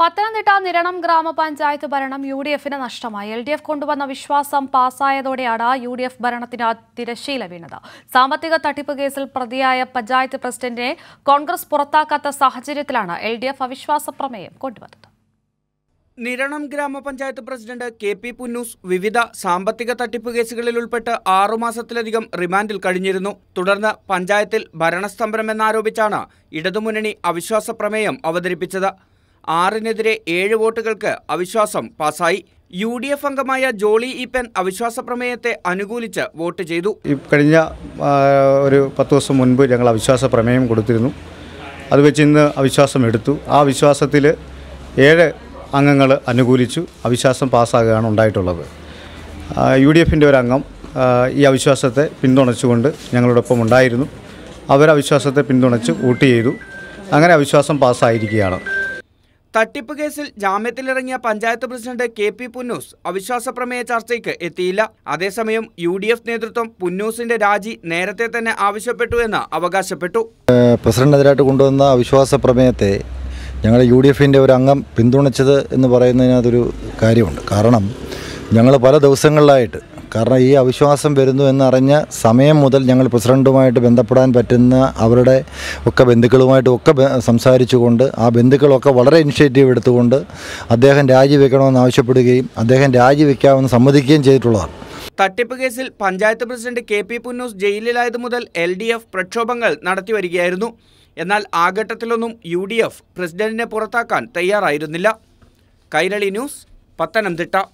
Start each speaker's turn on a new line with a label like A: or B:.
A: പത്തനംതിട്ട നിരണം ഗ്രാമപഞ്ചായത്ത് ഭരണം U D എഫിന് നഷ്ടമായി എൽ ഡി എഫ് കൊണ്ടുവന്ന വിശ്വാസം പാസ്സായതോടെയാണ് യു ഡി എഫ് ഭരണത്തിന് തിരശ്ശീല വീണത് സാമ്പത്തിക തട്ടിപ്പ് കേസിൽ പ്രതിയായ പഞ്ചായത്ത് പ്രസിഡന്റിനെ കോൺഗ്രസ് പുറത്താക്കാത്ത സാഹചര്യത്തിലാണ് എൽ ഡി എഫ് അവിശ്വാസ പ്രമേയം കൊണ്ടുവന്നത്
B: നിരണം ഗ്രാമപഞ്ചായത്ത് പ്രസിഡന്റ് കെ പി പുന്നൂസ് വിവിധ സാമ്പത്തിക തട്ടിപ്പ് കേസുകളിൽ ഉൾപ്പെട്ട് ആറുമാസത്തിലധികം റിമാൻഡിൽ കഴിഞ്ഞിരുന്നു തുടർന്ന് പഞ്ചായത്തിൽ ഭരണസ്തംഭനമെന്നാരോപിച്ചാണ് ഇടതുമുന്നണി അവിശ്വാസ പ്രമേയം അവതരിപ്പിച്ചത് ആറിനെതിരെ ഏഴ് വോട്ടുകൾക്ക് അവിശ്വാസം പാസായി യു ഡി എഫ് അംഗമായ ജോളി ഈപ്പൻ അവിശ്വാസ പ്രമേയത്തെ അനുകൂലിച്ച് വോട്ട് ചെയ്തു
C: കഴിഞ്ഞ ഒരു പത്ത് ദിവസം മുൻപ് ഞങ്ങൾ അവിശ്വാസ പ്രമേയം കൊടുത്തിരുന്നു അത് വെച്ച് ഇന്ന് അവിശ്വാസം എടുത്തു ആ വിശ്വാസത്തിൽ ഏഴ് അംഗങ്ങൾ അനുകൂലിച്ചു അവിശ്വാസം പാസ്സാകുകയാണ് ഉണ്ടായിട്ടുള്ളത് യു ഡി എഫിൻ്റെ ഒരു അംഗം ഈ അവിശ്വാസത്തെ പിന്തുണച്ചുകൊണ്ട് ഞങ്ങളോടൊപ്പം ഉണ്ടായിരുന്നു അവരവിശ്വാസത്തെ പിന്തുണച്ച് വോട്ട് ചെയ്തു അങ്ങനെ അവിശ്വാസം പാസ്സായിരിക്കുകയാണ്
B: തട്ടിപ്പ് കേസിൽ ജാമ്യത്തിലിറങ്ങിയ panchayat president K P Punnoose അവിശ്വാസ പ്രമേയ ചർച്ചയ്ക്ക് എത്തിയില്ല അതേസമയം യു ഡി എഫ് നേതൃത്വം പുന്നൂസിന്റെ രാജി നേരത്തെ തന്നെ ആവശ്യപ്പെട്ടു എന്ന് അവകാശപ്പെട്ടു
D: പ്രസിഡന്റിനെതിരായിട്ട് കൊണ്ടുവന്ന അവിശ്വാസ പ്രമേയത്തെ ഞങ്ങൾ യു ഡി എഫിൻ്റെ ഒരു അംഗം പിന്തുണച്ചത് എന്ന് പറയുന്നതിനകത്തൊരു കാര്യമുണ്ട് കാരണം ഞങ്ങൾ പല ദിവസങ്ങളിലായിട്ട് കാരണം ഈ അവിശ്വാസം വരുന്നു എന്നറിഞ്ഞ സമയം മുതൽ ഞങ്ങൾ പ്രസിഡൻറ്റുമായിട്ട് ബന്ധപ്പെടാൻ പറ്റുന്ന അവരുടെ ഒക്കെ ബന്ധുക്കളുമായിട്ടും ഒക്കെ സംസാരിച്ചുകൊണ്ട് ആ ബന്ധുക്കളൊക്കെ വളരെ ഇനിഷ്യേറ്റീവ് എടുത്തുകൊണ്ട് അദ്ദേഹം രാജിവെക്കണമെന്ന് ആവശ്യപ്പെടുകയും അദ്ദേഹം രാജിവെക്കാമെന്ന് സമ്മതിക്കുകയും ചെയ്തിട്ടുള്ളതാണ്
B: തട്ടിപ്പ് കേസിൽ panchayat president K P Punnoose ജയിലിലായത് മുതൽ എൽ ഡി എഫ് പ്രക്ഷോഭങ്ങൾ നടത്തിവരികയായിരുന്നു എന്നാൽ ആ ഘട്ടത്തിലൊന്നും യു ഡി എഫ് പ്രസിഡന്റിനെ പുറത്താക്കാൻ തയ്യാറായിരുന്നില്ല കൈരളി ന്യൂസ് പത്തനംതിട്ട